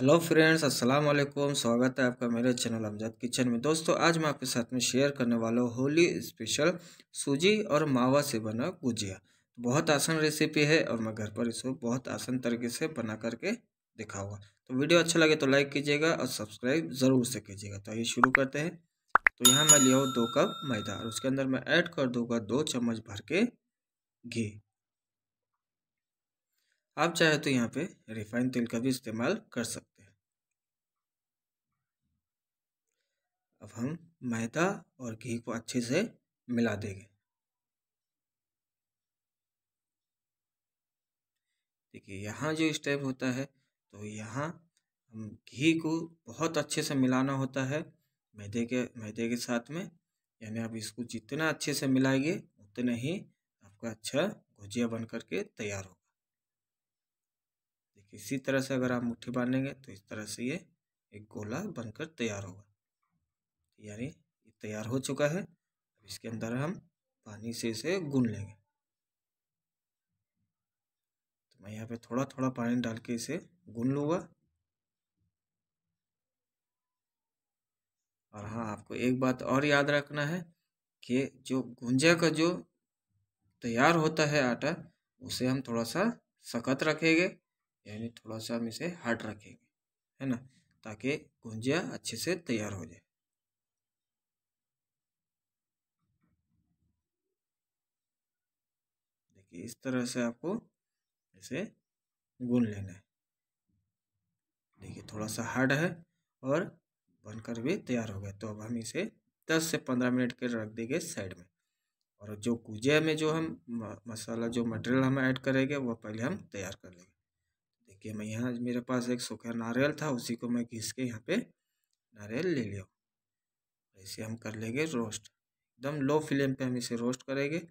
hello friends अस्सलाम वालेकुम स्वागत है आपका मेरे चैनल अमजद किचन में दोस्तों आज मैं आपके साथ में शेयर करने वाला हूँ होली स्पेशल सूजी और मावा से बना गुजिया बहुत आसान रेसिपी है और मैं घर पर इसको बहुत आसान तरीके से बना करके दिखाऊंगा तो वीडियो अच्छा लगे तो लाइक कीजिएगा और सब्सक्राइब ज़रूर से कीजिएगा तो आइए शुरू करते हैं तो यहाँ मैं लिया हूँ दो कप मैदा और उसके अंदर मैं ऐड कर दूँगा दो चम्मच भर के घी आप चाहे तो यहाँ पे रिफाइन तेल का भी इस्तेमाल कर सकते हैं अब हम मैदा और घी को अच्छे से मिला देंगे देखिए यहाँ जो स्टेप होता है तो यहाँ हम घी को बहुत अच्छे से मिलाना होता है मैदे के मैदे के साथ में यानी आप इसको जितना अच्छे से मिलाएंगे उतना ही आपका अच्छा भुजिया बन करके तैयार होगा इसी तरह से अगर आप मुट्ठी बांधेंगे तो इस तरह से ये एक गोला बनकर तैयार होगा यानी ये तैयार हो चुका है अब इसके अंदर हम पानी से इसे गून लेंगे तो मैं यहाँ पे थोड़ा थोड़ा पानी डाल के इसे गून लूँगा और हाँ आपको एक बात और याद रखना है कि जो गुंजा का जो तैयार होता है आटा उसे हम थोड़ा सा सख्त रखेंगे यानी थोड़ा सा हम इसे हार्ड रखेंगे है ना ताकि गुंजिया अच्छे से तैयार हो जाए देखिए इस तरह से आपको इसे गून लेना है देखिए थोड़ा सा हार्ड है और बनकर भी तैयार हो गया तो अब हम इसे दस से पंद्रह मिनट के रख देंगे साइड में और जो गुजिया में जो हम मसाला जो मटेरियल हम ऐड करेंगे वो पहले हम तैयार कर लेंगे किया मैं यहाँ मेरे पास एक सूखा नारियल था उसी को मैं घिस के यहाँ पे नारियल ले लिया ऐसे हम कर लेंगे रोस्ट एकदम लो फ्लेम पे हम इसे रोस्ट करेंगे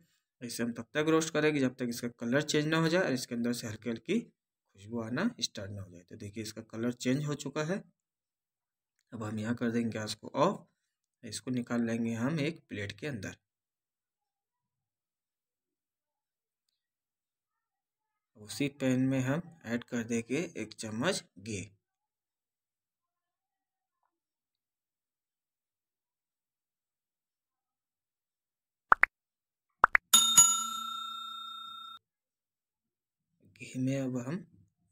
ऐसे हम तब तक रोस्ट करेंगे जब तक इसका कलर चेंज ना हो जाए और इसके अंदर से हल्की हल्की खुशबू आना स्टार्ट ना हो जाए तो देखिए इसका कलर चेंज हो चुका है अब हम यहाँ कर देंगे गैस को ऑफ इसको निकाल लेंगे हम एक प्लेट के अंदर उसी पैन में हम ऐड कर देंगे एक चम्मच घी घी में अब हम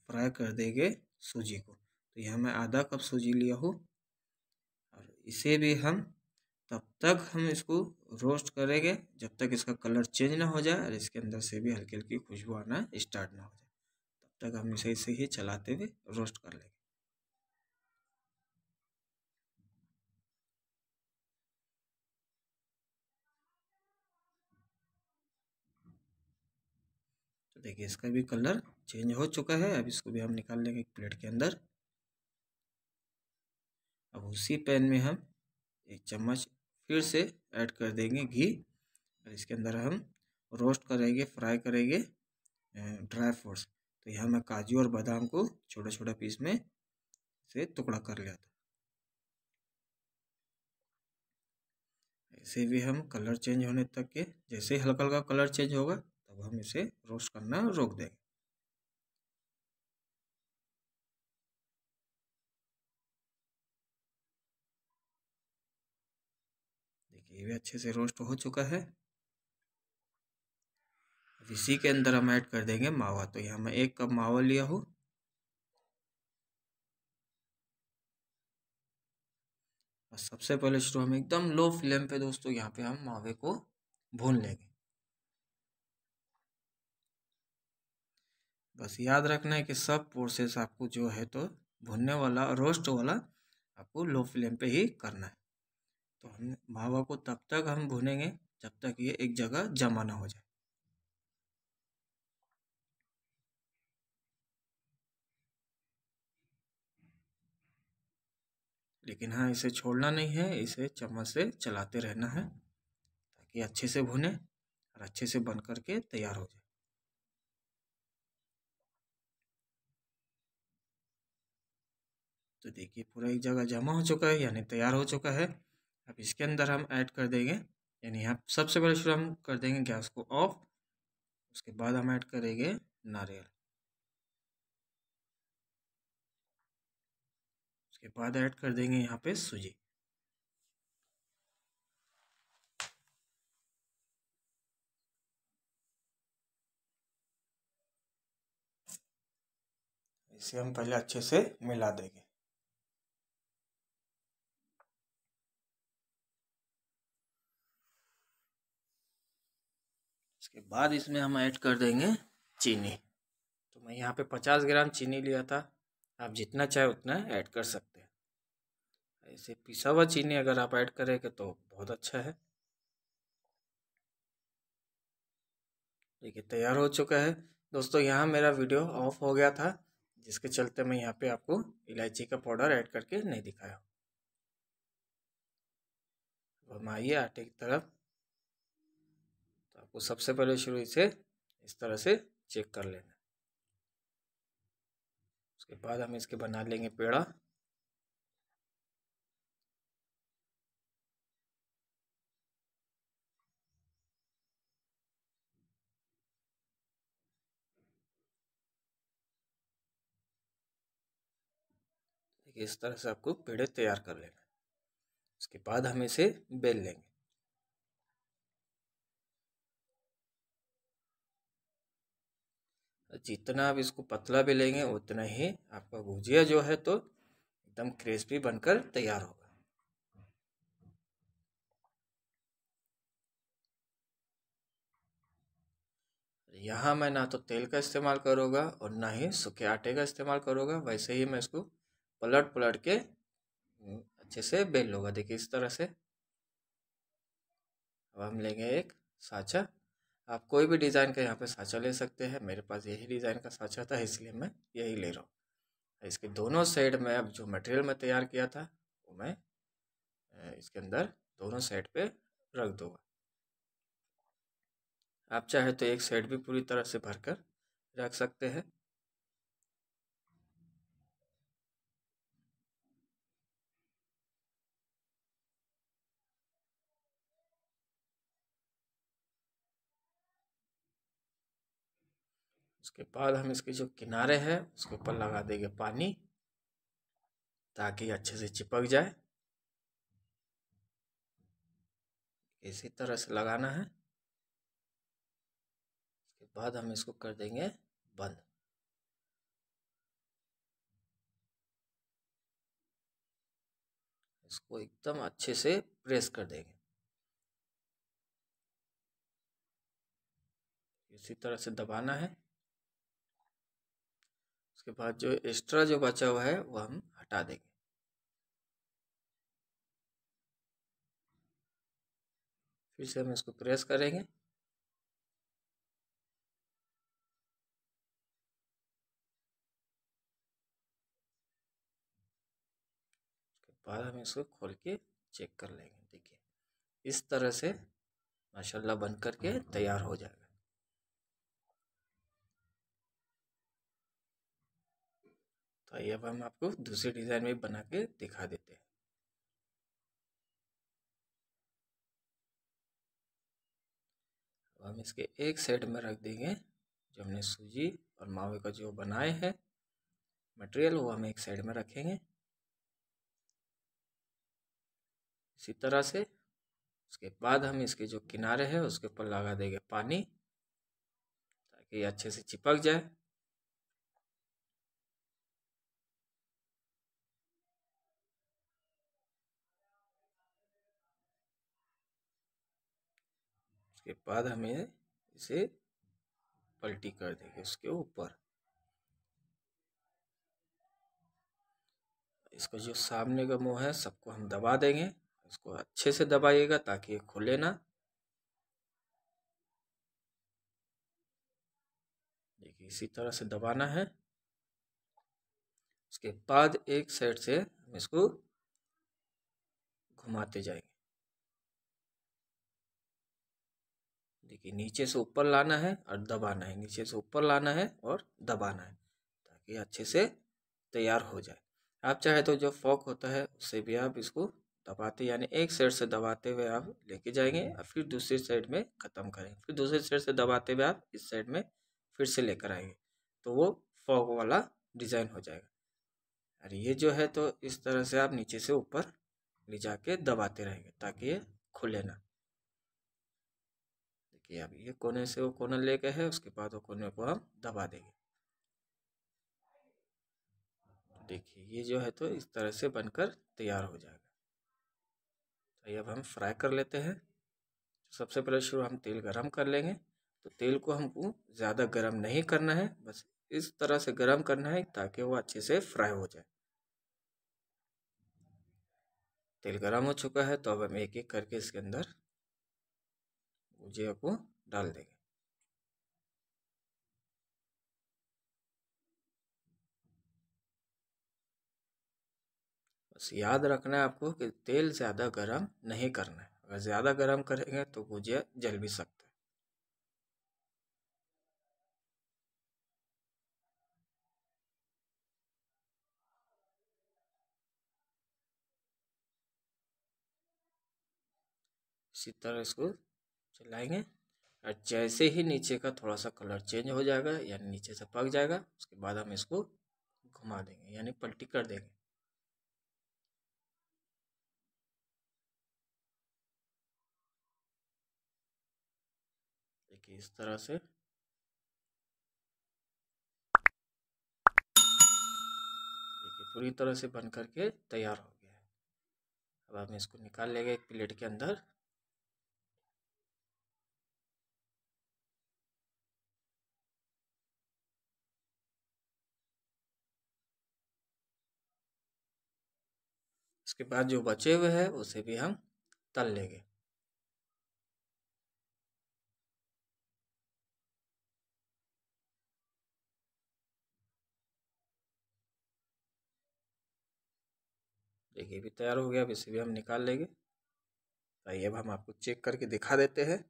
फ्राई कर देंगे सूजी को तो यहाँ मैं आधा कप सूजी लिया हूँ और इसे भी हम तब तक हम इसको रोस्ट करेंगे जब तक इसका कलर चेंज ना हो जाए और इसके अंदर से भी हल्की हल्की खुशबू आना स्टार्ट ना हो जाए तब तक हम इसे इसे ही चलाते हुए रोस्ट कर लेंगे तो देखिए इसका भी कलर चेंज हो चुका है अब इसको भी हम निकाल लेंगे एक प्लेट के अंदर अब उसी पैन में हम एक चम्मच फिर से ऐड कर देंगे घी और इसके अंदर हम रोस्ट करेंगे फ्राई करेंगे ड्राई अं, फ्रूट्स तो यहाँ मैं काजू और बादाम को छोटा छोटा पीस में से टुकड़ा कर लिया था ऐसे भी हम कलर चेंज होने तक के जैसे हल्का हल्का कलर चेंज होगा तब हम इसे रोस्ट करना रोक देंगे ये भी अच्छे से रोस्ट हो चुका है अब इसी के अंदर हम ऐड कर देंगे मावा तो यहाँ मैं एक कप मावा लिया हूँ और सबसे पहले शुरू हम एकदम लो फ्लेम पे दोस्तों यहाँ पे हम मावे को भून लेंगे बस याद रखना है कि सब प्रोसेस आपको जो है तो भुनने वाला रोस्ट वाला आपको लो फ्लेम पे ही करना है तो हम मावा को तब तक हम भुनेंगे जब तक ये एक जगह जमा ना हो जाए लेकिन हाँ इसे छोड़ना नहीं है इसे चम्मच से चलाते रहना है ताकि अच्छे से भुने और अच्छे से बन करके तैयार हो जाए तो देखिए पूरा एक जगह जमा हो चुका है यानी तैयार हो चुका है अब इसके अंदर हम ऐड कर देंगे यानी यहाँ सबसे पहले शुरू हम कर देंगे गैस को ऑफ उसके बाद हम ऐड करेंगे नारियल उसके बाद ऐड कर देंगे यहाँ पे सूजी इसे हम पहले अच्छे से मिला देंगे इसके बाद इसमें हम ऐड कर देंगे चीनी तो मैं यहाँ पे पचास ग्राम चीनी लिया था आप जितना चाहे उतना ऐड कर सकते हैं ऐसे पिसा हुआ चीनी अगर आप ऐड करेंगे तो बहुत अच्छा है देखिए तैयार हो चुका है दोस्तों यहाँ मेरा वीडियो ऑफ हो गया था जिसके चलते मैं यहाँ पे आपको इलायची का पाउडर ऐड करके नहीं दिखाया हम आइए आटे की तरफ आपको तो सबसे पहले शुरू से इस तरह से चेक कर लेना उसके बाद हम इसके बना लेंगे पेड़ा इस तरह से आपको पेड़े तैयार कर लेना उसके बाद हम इसे बेल लेंगे जितना आप इसको पतला भी लेंगे उतना ही आपका भुजिया जो है तो एकदम क्रिस्पी बनकर तैयार होगा यहाँ मैं ना तो तेल का इस्तेमाल करूँगा और ना ही सूखे आटे का इस्तेमाल करूँगा वैसे ही मैं इसको पलट पलट के हम्म, अच्छे से बेल लूँगा देखिए इस तरह से अब हम लेंगे एक साचा आप कोई भी डिज़ाइन का यहाँ पे साँचा ले सकते हैं मेरे पास यही डिज़ाइन का साँचा था इसलिए मैं यही ले रहा हूँ इसके दोनों साइड में अब जो मटेरियल मैं तैयार किया था वो मैं इसके अंदर दोनों साइड पे रख दूँगा आप चाहे तो एक साइड भी पूरी तरह से भरकर रख सकते हैं उसके बाद हम इसके जो किनारे हैं उसके ऊपर लगा देंगे पानी ताकि अच्छे से चिपक जाए इसी तरह से लगाना है उसके बाद हम इसको कर देंगे बंद इसको एकदम अच्छे से प्रेस कर देंगे इसी तरह से दबाना है उसके बाद जो एक्स्ट्रा जो बचा हुआ है वो हम हटा देंगे फिर से हम इसको प्रेस करेंगे उसके बाद हम इसको खोल के चेक कर लेंगे देखिए इस तरह से माशाल्लाह बन करके तैयार हो जाएगा तो आइए अब हम आपको दूसरे डिज़ाइन में बना के दिखा देते हैं हम इसके एक साइड में रख देंगे जो हमने सूजी और मावे का जो बनाए हैं मटेरियल वो हम एक साइड में रखेंगे इसी तरह से उसके बाद हम इसके जो किनारे हैं उसके ऊपर लगा देंगे पानी ताकि अच्छे से चिपक जाए उसके बाद हमें इसे पलटी कर देंगे उसके ऊपर इसका जो सामने का मुंह है सबको हम दबा देंगे इसको अच्छे से दबाइएगा ताकि ये खुले ना देखिए इसी तरह से दबाना है उसके बाद एक साइड से हम इसको घुमाते जाएंगे देखिए नीचे से ऊपर लाना है और दबाना है नीचे से ऊपर लाना है और दबाना है ताकि अच्छे से तैयार हो जाए आप चाहे तो जो फॉक होता है उससे भी आप इसको दबाते यानी एक साइड से दबाते हुए आप लेके जाएंगे और फिर दूसरी साइड में ख़त्म करेंगे फिर दूसरी साइड से दबाते हुए आप इस साइड में फिर से लेकर आएंगे तो वो फॉक वाला डिज़ाइन हो जाएगा और ये जो है तो इस तरह से आप नीचे से ऊपर ले जाके दबाते रहेंगे ताकि ये खुले ना कि अब ये कोने से वो कोना ले गए है उसके बाद वो कोने को हम दबा देंगे देखिए ये जो है तो इस तरह से बनकर तैयार हो जाएगा तो ये अब हम फ्राई कर लेते हैं तो सबसे पहले शुरू हम तेल गरम कर लेंगे तो तेल को हमको ज़्यादा गरम नहीं करना है बस इस तरह से गरम करना है ताकि वो अच्छे से फ्राई हो जाए तेल गरम हो चुका है तो अब हम एक एक करके इसके अंदर मुझे आपको डाल देगा बस याद रखना है आपको कि तेल ज़्यादा गर्म नहीं करना है अगर ज़्यादा गर्म करेंगे तो भुजिया जल भी सकता है इसी तरह इसको चलाएंगे और जैसे ही नीचे का थोड़ा सा कलर चेंज हो जाएगा यानी नीचे से पक जाएगा उसके बाद हम इसको घुमा देंगे यानी पलटी कर देंगे देखिए इस तरह से देखिए पूरी तरह से बन करके तैयार हो गया है अब हम इसको निकाल लेंगे एक प्लेट के अंदर उसके बाद जो बचे हुए हैं उसे भी हम तल लेंगे देखिए भी तैयार हो गया अब इसे भी हम निकाल लेंगे आइए अब हम आपको चेक करके दिखा देते हैं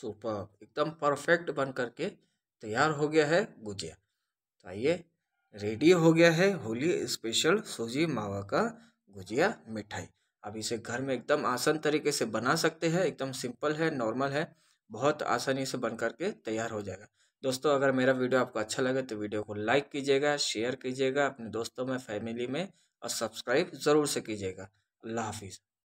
सुपर एकदम परफेक्ट बन करके तैयार हो गया है गुजिया तो आइए रेडी हो गया है होली स्पेशल सूजी मावा का गुजिया मिठाई आप इसे घर में एकदम आसान तरीके से बना सकते हैं एकदम सिंपल है नॉर्मल है बहुत आसानी से बन करके तैयार हो जाएगा दोस्तों अगर मेरा वीडियो आपको अच्छा लगे तो वीडियो को लाइक कीजिएगा शेयर कीजिएगा अपने दोस्तों में फैमिली में और सब्सक्राइब ज़रूर से कीजिएगा अल्लाह हाफिज़